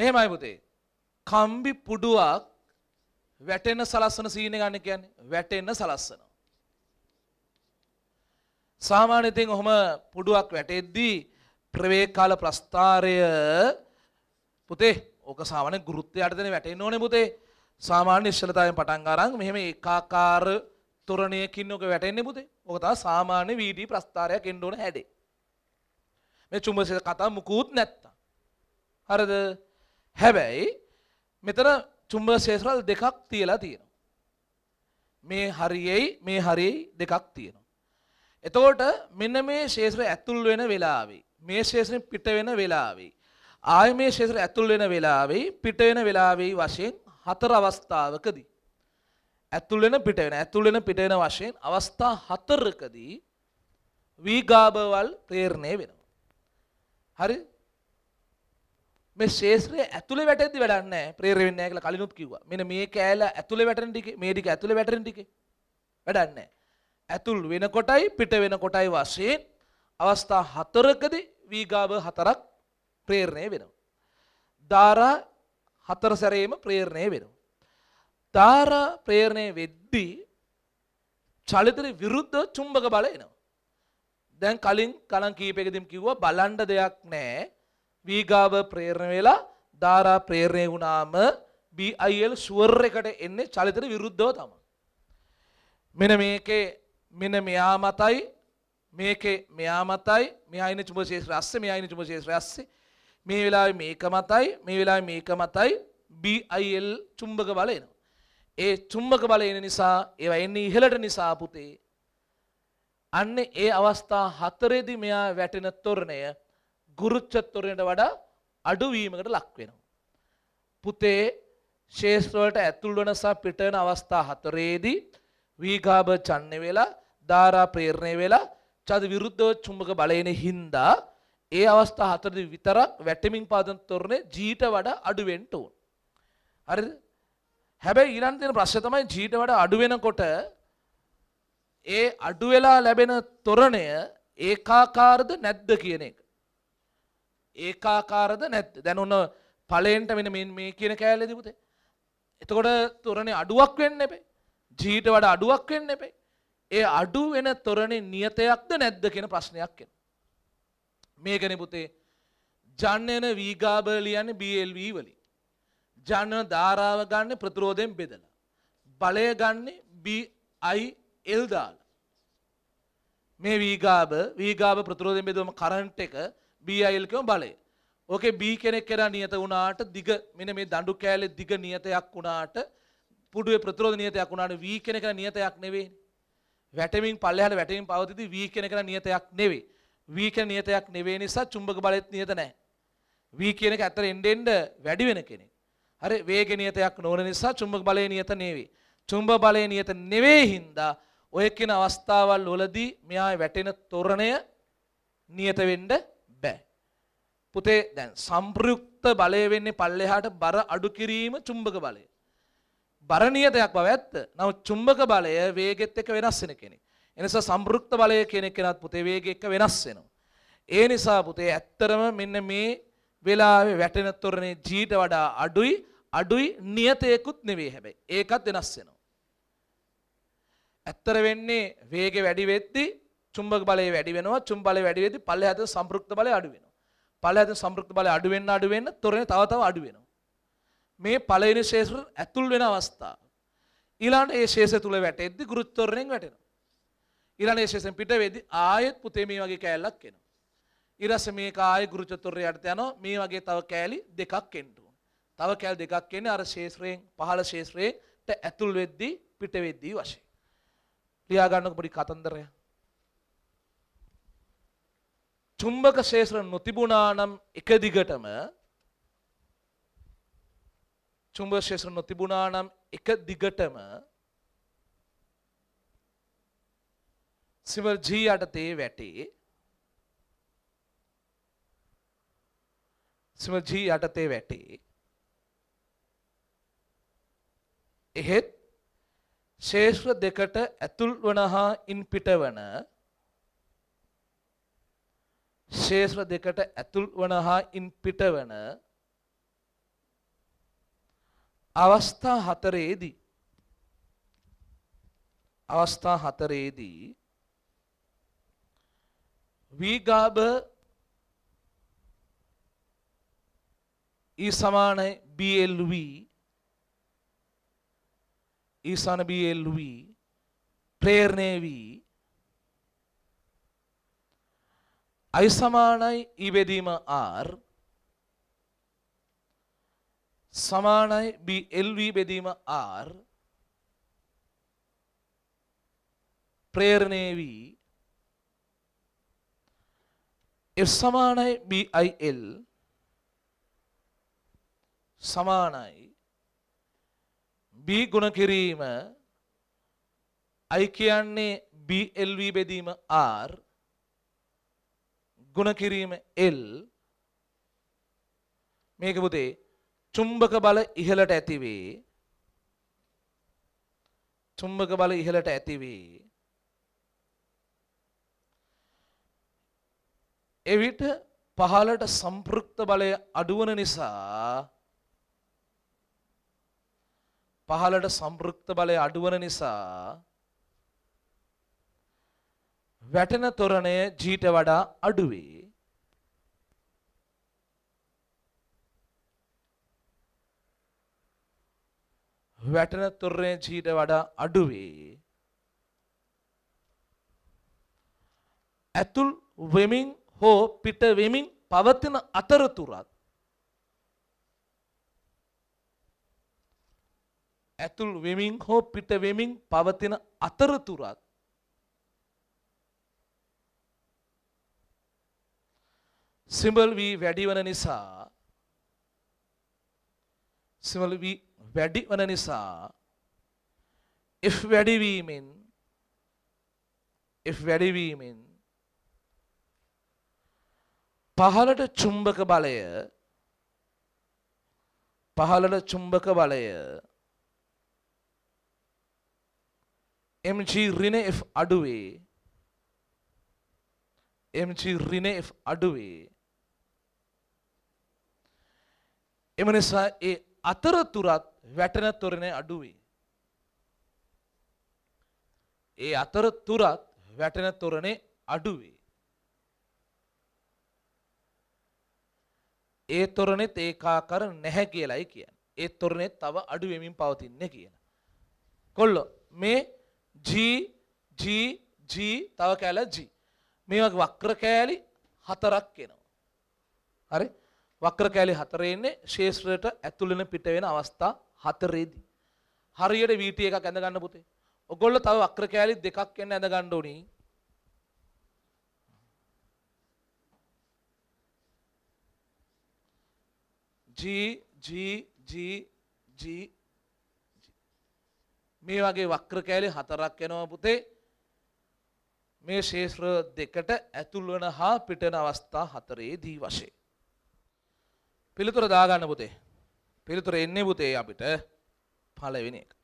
මෙහෙමයි පුතේ. කම්බි පුඩුවක් වැටෙන සලස්සන සීන ගන්න කියන්නේ වැටෙන්න සලස්සනවා. සාමාන්‍යයෙන් ඉතින් ඔහම පුඩුවක් වැටෙද්දී ප්‍රවේකාල ප්‍රස්ථාරය පුතේ ඕක සාමාන්‍ය ගුරුත්වයට දෙන වැටෙන්න ඕනේ පුතේ. සාමාන්‍ය ඉස්සලතාවෙන් පටන් අරන් මෙහෙම ඒකාකාර තොරණයකින් ඕක වැටෙන්නේ පුතේ. ඕක තමයි සාමාන්‍ය වීඩී ප්‍රස්ථාරයක් එන්න ඕන හැඩේ. මේ චුම්බකයේ කතා මුකුත් නැත්තම්. හරිද? හැබැයි මෙතන චුම්බක ශේෂරල් දෙකක් තියලා තියෙනවා. මේ හරියයි මේ හරියයි දෙකක් තියෙනවා. එතකොට මෙන්න මේ ශේෂ්ත්‍රය ඇතුල් වෙන වෙලාවේ මේ ශේෂ්ත්‍රෙන් පිට වෙන වෙලාවේ ආය මේ ශේෂ්ත්‍රය ඇතුල් වෙන වෙලාවේ පිට වෙන වෙලාවේ වශයෙන් හතර අවස්ථාවකදී ඇතුල් වෙන පිට වෙන ඇතුල් වෙන පිට වෙන වශයෙන් අවස්ථා හතරකදී වීගාබවල් තේරණය වෙනවා. හරි මේ ශේෂ්ත්‍රයේ ඇතුලේ වැටෙද්දි වැඩක් නැහැ. ප්‍රේර වෙන්නේ නැහැ කියලා කලිනුත් කිව්වා. මෙන්න මේ කෑල්ල ඇතුලේ වැටෙන ටිකේ මේ ටික ඇතුලේ වැටෙන ටිකේ වැඩක් නැහැ. ඇතුල් වෙනකොටයි පිට වෙනකොටයි වශයෙන් අවස්ථා හතරකදී වීගාව හතරක් ප්‍රේරණය වෙනවා. ධාරා හතර සැරේම ප්‍රේරණය වෙනවා. ධාරා ප්‍රේරණය වෙද්දී චලිතර විරුද්ධ චුම්බක බල එනවා. දැන් කලින් කලන් කීපයකදීම කිව්වා බලන්න දෙයක් නැහැ. B ගාව ප්‍රේරණය වෙලා ධාරා ප්‍රේරණය වුණාම BIL ෂුවර් එකට එන්නේ චලිතට විරුද්ධව තමයි. මෙන්න මේකේ මෙන්න මෙයා මතයි මේකේ මෙයා මතයි මෙයා ඉන්න චුම්බක ශේෂ රස්සේ මෙයා ඉන්න චුම්බක ශේෂ රස්සේ මේ වෙලාවේ මේක මතයි මේ වෙලාවේ මේක මතයි BIL චුම්බක බල එනවා. ඒ චුම්බක බල එන නිසා ඒවා එන්නේ ඉහළට නිසා පුතේ අන්නේ ඒ අවස්ථා හතරේදී මෙයා වැටෙන තොරණය ගුරුච්චත්වරයට වඩා අඩුවීමකට ලක්වෙනවා. පුතේ ශේෂත්‍රවලට ඇතුල් වනසා පිටන අවස්ථා හතරේදී වීගාබ චන්න වෙලා ධාරා ප්‍රේරණය වෙලා චද විරුද්ධව චුම්භක බලයන හින්දා ඒ අවස්ථා හතරදි විතරක් වැටමින් පාදන තොරණය ජීට වඩා අඩුවෙන්ට ඕන්. හරි හැබැයි ඊළඟ තියෙන ප්‍රශ්නේ තමයි ජීට වඩා අඩු වෙනකොට ඒ අඩු වෙලා ලැබෙන තොරණය ඒකාකාරද නැද්ද කියන එක. ඒකාකාරද නැත් දැන් ඔන්න පලේන්ට වෙන මේ කියන කෑල්ලේදී පුතේ. එතකොට තොරණේ අඩුවක් වෙන්න එපේ. ජීට වඩා අඩුවක් වෙන්න එපේ. ඒ අඩු වෙන තොරණේ නියතයක්ද නැද්ද කියන ප්‍රශ්නයක් එනවා. මේකනේ පුතේ ජනන වීගාබ ලියන්නේ BLV වලින්. ජන ධාරාව ගන්න ප්‍රතිරෝධයෙන් බෙදලා. බලය ගන්න BIL දාලා. මේ වීගාබ වීගාබ ප්‍රතිරෝධයෙන් බෙදුවම කරන්ට් එක බයිල්කම බලය. ඕකේ බී කෙනෙක් කරා නියත වුණාට දිග මෙන්න මේ දඬු කෑලේ දිග නියතයක් වුණාට පුඩුවේ ප්‍රතිරෝධ නියතයක් වුණාට වී කෙනෙක් නියතයක් නෙවෙයි. වැටෙමින් පල්ලෙහාට වැටෙමින් පවතිද්දී වී කෙනෙක් නියතයක් නෙවෙයි. වී කෙන නියතයක් නෙවෙයි නිසා චුම්බක බලෙත් නියත නැහැ. වී කියන එක ඇත්තට එන්න එන්න වැඩි වෙන කෙනෙක්. හරි වේග නියතයක් නොවන නිසා චුම්බක බලය නියත නෙවෙයි. චුම්බ බලය නියත නෙවෙයි හින්දා ඔය කියන අවස්ථාවල් වලදී මෙයා වැටෙන තොරණය නියත වෙන්න පුතේ දැන් සම්ප්‍රයුක්ත බලය වෙන්නේ පල්ලෙහාට බර අඩු කිරීම චුම්බක බලය. බර නියතයක් බව ඇත්ත. නමුත් චුම්බක බලය වේගෙත් එක්ක වෙනස් වෙන කෙනෙක්. එනිසා සම්ප්‍රයුක්ත බලය කෙනෙක් කෙනත් පුතේ වේගෙ එක්ක වෙනස් වෙනවා. ඒ නිසා පුතේ ඇත්තරම මෙන්න මේ වෙලාවේ වැටෙන තොරණේ ජීට වඩා අඩුයි අඩුයි නියතයකුත් නෙවෙයි හැබැයි. ඒකත් වෙනස් වෙනවා. ඇත්තර වෙන්නේ වේගෙ වැඩි වෙද්දී චුම්බක බලය වැඩි වෙනවා. චුම්බක බලය වැඩි වෙද්දී පල්ලෙහාට සම්ප්‍රයුක්ත බලය අඩු වෙනවා. ඵලයෙන් සම්පෘක්ත බලය අඩු වෙන්න අඩු වෙන්න තොරණ තව තව අඩු වෙනවා. මේ ඵලයේ ශේෂ ඇතුල් වෙන අවස්ථාව. ඊළඟ ඒ ශේෂය තුල වැටෙද්දි ගුරුත්වරණයෙන් වැටෙනවා. ඊළඟ ඒ ශේෂයෙන් පිට වෙද්දි ආයෙත් පුතේ මේ වගේ කෑල්ලක් එනවා. ඊරස මේක ආයෙ ගුරුත්වරණය යටට යනවා. මේ වගේ තව කෑලි දෙකක් එන්න තව කෑල් දෙකක් එන්නේ අර ශේෂ්‍රයෙන් පහළ ශේෂ්‍රයට ඇතුල් වෙද්දී පිට වෙද්දී වශයෙන්. ලියා ගන්නකො පොඩි කතන්දරයක්. චුම්බක ශේෂ්‍ර නොතිබුණා නම් එක දිගටම චුම්බක ශේෂ්‍ර නොතිබුණා නම් එක දිගටම සිවල් ජී යටතේ වැටේ සිවල් ජී යටතේ වැටේ එහෙත් ශේෂ්‍ර දෙකට ඇතුල් වන හා ඉන් පිටවන ශේෂ්‍ර දෙකට ඇතුල් වන හා ඉන් පිට වන අවස්ථා හතරේදී අවස්ථා හතරේදී වීගාබ E සමානයි BLV E සමාන BLV ප්‍රේරණේ වී i සමානයි e බෙදීම r සමානයි b lv බෙදීම r ප්‍රේරණය වී f සමානයි b i l සමානයි b ගුණ කිරීම i කියන්නේ b lv බෙදීම r ගුණ කිරීම L මේක පුතේ චුම්බක බල ඉහළට ඇතිවේ චුම්බක බල ඉහළට ඇතිවේ එවිට පහළට සම්පෘක්ත බලය අඩුවන නිසා පහළට සම්පෘක්ත බලය අඩුවන නිසා වැටෙන තොරණය ජීට වඩා අඩුවේ. වැටෙන තොරණය ජීට වඩා අඩුවේ. ඇතුල් වෙමින් හෝ පිට වෙමින් පවතින අතරතුරත් ඇතුල් වෙමින් හෝ පිට වෙමින් පවතින අතරතුරත් සිම්බල් වී වැඩි වන නිසා සිම්බල් වී වැඩි වන නිසා if වැඩිවීමෙන් if වැඩිවීමෙන් පහළට චුම්බක බලය පහළට චුම්බක බලය mg ඍණ f අඩුවේ mg ඍණ f අඩුවේ එම නිසා ඒ අතරතුරත් වැටෙන තොරණේ අඩුවේ. ඒ අතරතුරත් වැටෙන තොරණේ අඩුවේ. ඒ තොරණෙත් ඒකාකාර නැහැ කියලයි කියන්නේ. ඒ තොරණෙත් තව අඩු වෙමින් පවතින්නේ කියලා. කොල්ලෝ මේ G G G තව කැල G. මේවා වක්‍ර කෑලි හතරක් එනවා. හරි? වක්‍ර කැලේ හතරේ ඉන්නේ ශේෂ්ත්‍රයට ඇතුළු වෙන පිට වෙන අවස්ථා හතරේදී. හරියට වීටි එකක් ඇඳ ගන්න පුතේ. ඔගොල්ලෝ තව වක්‍ර කැලේ දෙකක් එන්න ඇඳ ගන්න ඕනි. G G G G මේ වගේ වක්‍ර කැලේ හතරක් එනවා පුතේ. මේ ශේෂ්ත්‍ර දෙකට ඇතුළු වෙන හා පිටන අවස්ථා හතරේදී වශයෙන් පිළිතුර දාගන්න පුතේ. පිළිතුර එන්නේ පුතේ අපිට පළවෙනි එක.